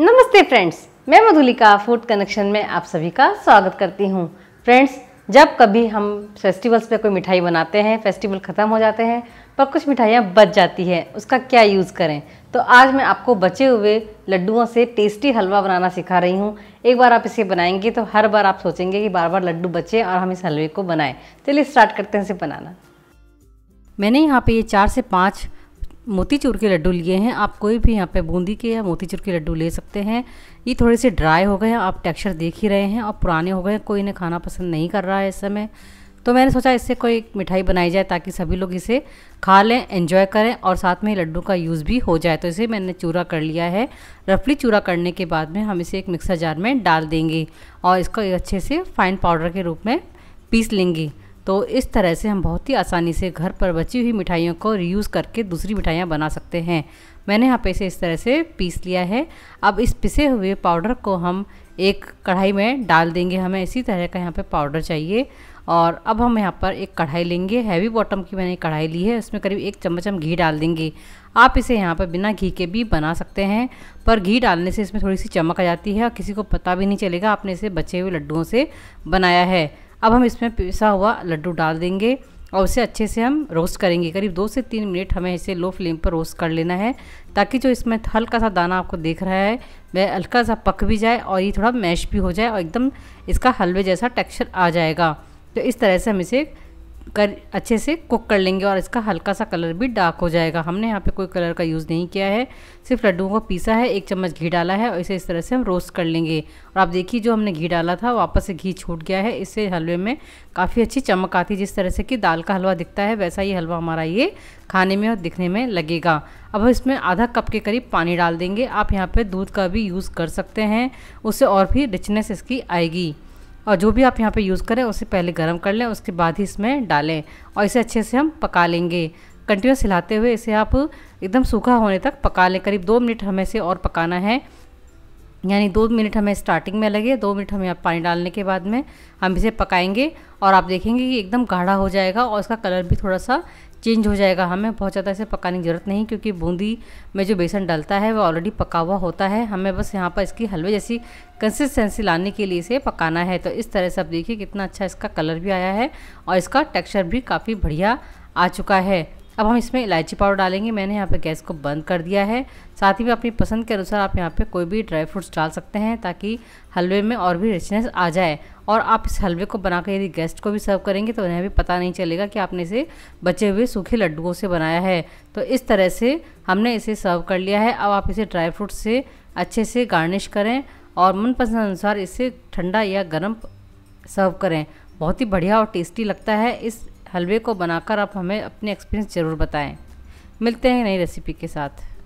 नमस्ते फ्रेंड्स मैं Madhulika food connection में आप सभी का स्वागत करती हूँ फ्रेंड्स जब कभी हम फेस्टिवल्स पे कोई मिठाई बनाते हैं फेस्टिवल ख़त्म हो जाते हैं पर कुछ मिठाइयाँ बच जाती है उसका क्या यूज़ करें तो आज मैं आपको बचे हुए लड्डुओं से टेस्टी हलवा बनाना सिखा रही हूँ एक बार आप इसे बनाएंगे तो हर बार आप सोचेंगे कि बार बार लड्डू बचे और हम इस हलवे को बनाएं चलिए स्टार्ट करते हैं इसे बनाना मैंने यहाँ पे ये चार से पाँच मोतीचूर के लड्डू लिए हैं आप कोई भी यहाँ पे बूंदी के या मोतीचूर के लड्डू ले सकते हैं ये थोड़े से ड्राई हो गए हैं आप टेक्सचर देख ही रहे हैं और पुराने हो गए हैं कोई इन्हें खाना पसंद नहीं कर रहा है इस समय तो मैंने सोचा इससे कोई मिठाई बनाई जाए ताकि सभी लोग इसे खा लें एंजॉय करें और साथ में लड्डू का यूज़ भी हो जाए तो इसे मैंने चूरा कर लिया है रफली चूरा करने के बाद में हम इसे एक मिक्सर जार में डाल देंगे और इसको अच्छे से फाइन पाउडर के रूप में पीस लेंगे तो इस तरह से हम बहुत ही आसानी से घर पर बची हुई मिठाइयों को रीयूज़ करके दूसरी मिठाइयाँ बना सकते हैं मैंने यहाँ पे इसे इस तरह से पीस लिया है अब इस पिसे हुए पाउडर को हम एक कढ़ाई में डाल देंगे हमें इसी तरह का यहाँ पे पाउडर चाहिए और अब हम यहाँ पर एक कढ़ाई लेंगे हैवी बॉटम की मैंने कढ़ाई ली है उसमें करीब एक चम्मच हम घी डाल देंगे आप इसे यहाँ पर बिना घी के भी बना सकते हैं पर घी डालने से इसमें थोड़ी सी चमक आ जाती है और किसी को पता भी नहीं चलेगा आपने इसे बचे हुए लड्डुओं से बनाया है अब हम इसमें पिसा हुआ लड्डू डाल देंगे और उसे अच्छे से हम रोस्ट करेंगे करीब दो से तीन मिनट हमें इसे लो फ्लेम पर रोस्ट कर लेना है ताकि जो इसमें हल्का सा दाना आपको देख रहा है वह हल्का सा पक भी जाए और ये थोड़ा मैश भी हो जाए और एकदम इसका हलवे जैसा टेक्सचर आ जाएगा तो इस तरह से हम इसे कर अच्छे से कुक कर लेंगे और इसका हल्का सा कलर भी डार्क हो जाएगा हमने यहाँ पे कोई कलर का यूज़ नहीं किया है सिर्फ लड्डू को पीसा है एक चम्मच घी डाला है और इसे इस तरह से हम रोस्ट कर लेंगे और आप देखिए जो हमने घी डाला था वापस से घी छूट गया है इससे हलवे में काफ़ी अच्छी चमक आती है जिस तरह से कि दाल का हलवा दिखता है वैसा ही हलवा हमारा ये खाने में और दिखने में लगेगा अब हम इसमें आधा कप के करीब पानी डाल देंगे आप यहाँ पर दूध का भी यूज़ कर सकते हैं उससे और भी रिचनेस इसकी आएगी और जो भी आप यहाँ पे यूज़ करें उसे पहले गर्म कर लें उसके बाद ही इसमें डालें और इसे अच्छे से हम पका लेंगे कंटिन्यूस हिलाते हुए इसे आप एकदम सूखा होने तक पका लें करीब दो मिनट हमें इसे और पकाना है यानी दो मिनट हमें स्टार्टिंग में लगे दो मिनट हमें पानी डालने के बाद में हम इसे पकाएंगे और आप देखेंगे कि एकदम गाढ़ा हो जाएगा और इसका कलर भी थोड़ा सा चेंज हो जाएगा हमें बहुत ज़्यादा इसे पकाने की ज़रूरत नहीं क्योंकि बूंदी में जो बेसन डलता है वो ऑलरेडी पका हुआ होता है हमें बस यहाँ पर इसकी हलवे जैसी कंसिस्टेंसी लाने के लिए इसे पकाना है तो इस तरह से आप देखिए कितना अच्छा इसका कलर भी आया है और इसका टेक्स्चर भी काफ़ी बढ़िया आ चुका है अब हम इसमें इलायची पाउडर डालेंगे मैंने यहाँ पे गैस को बंद कर दिया है साथ ही में अपनी पसंद के अनुसार आप यहाँ पे कोई भी ड्राई फ्रूट्स डाल सकते हैं ताकि हलवे में और भी रिचनेस आ जाए और आप इस हलवे को बनाकर यदि गेस्ट को भी सर्व करेंगे तो उन्हें भी पता नहीं चलेगा कि आपने इसे बचे हुए सूखे लड्डुओं से बनाया है तो इस तरह से हमने इसे सर्व कर लिया है अब आप इसे ड्राई फ्रूट से अच्छे से गार्निश करें और मनपसंद अनुसार इसे ठंडा या गर्म सर्व करें बहुत ही बढ़िया और टेस्टी लगता है इस हलवे को बनाकर आप हमें अपने एक्सपीरियंस ज़रूर बताएं मिलते हैं नई रेसिपी के साथ